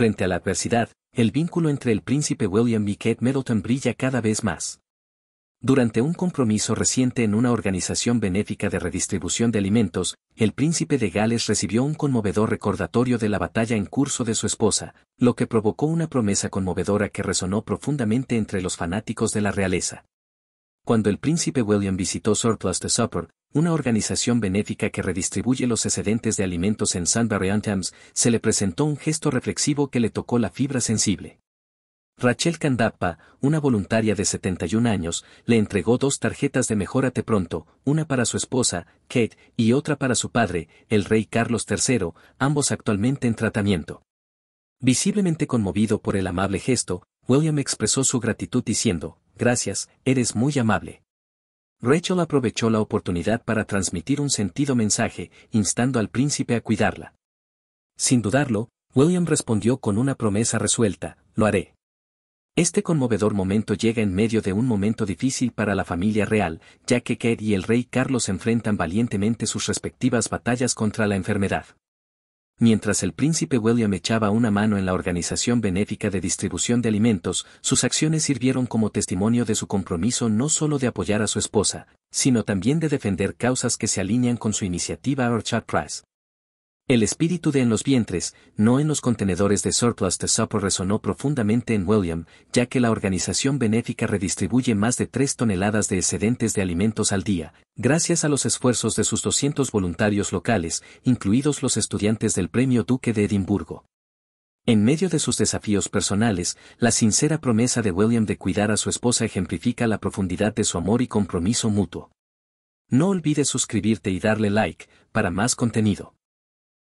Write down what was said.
Frente a la adversidad, el vínculo entre el príncipe William y Kate Middleton brilla cada vez más. Durante un compromiso reciente en una organización benéfica de redistribución de alimentos, el príncipe de Gales recibió un conmovedor recordatorio de la batalla en curso de su esposa, lo que provocó una promesa conmovedora que resonó profundamente entre los fanáticos de la realeza. Cuando el príncipe William visitó Surplus de Supper, una organización benéfica que redistribuye los excedentes de alimentos en Sunbury Anthems, se le presentó un gesto reflexivo que le tocó la fibra sensible. Rachel Candappa, una voluntaria de 71 años, le entregó dos tarjetas de mejorate Pronto, una para su esposa, Kate, y otra para su padre, el rey Carlos III, ambos actualmente en tratamiento. Visiblemente conmovido por el amable gesto, William expresó su gratitud diciendo, Gracias, eres muy amable. Rachel aprovechó la oportunidad para transmitir un sentido mensaje, instando al príncipe a cuidarla. Sin dudarlo, William respondió con una promesa resuelta, lo haré. Este conmovedor momento llega en medio de un momento difícil para la familia real, ya que Kate y el rey Carlos enfrentan valientemente sus respectivas batallas contra la enfermedad mientras el príncipe William echaba una mano en la organización benéfica de distribución de alimentos, sus acciones sirvieron como testimonio de su compromiso no solo de apoyar a su esposa, sino también de defender causas que se alinean con su iniciativa Orchard Price. El espíritu de en los vientres, no en los contenedores de surplus de supper resonó profundamente en William, ya que la organización benéfica redistribuye más de 3 toneladas de excedentes de alimentos al día, gracias a los esfuerzos de sus 200 voluntarios locales, incluidos los estudiantes del Premio Duque de Edimburgo. En medio de sus desafíos personales, la sincera promesa de William de cuidar a su esposa ejemplifica la profundidad de su amor y compromiso mutuo. No olvides suscribirte y darle like, para más contenido.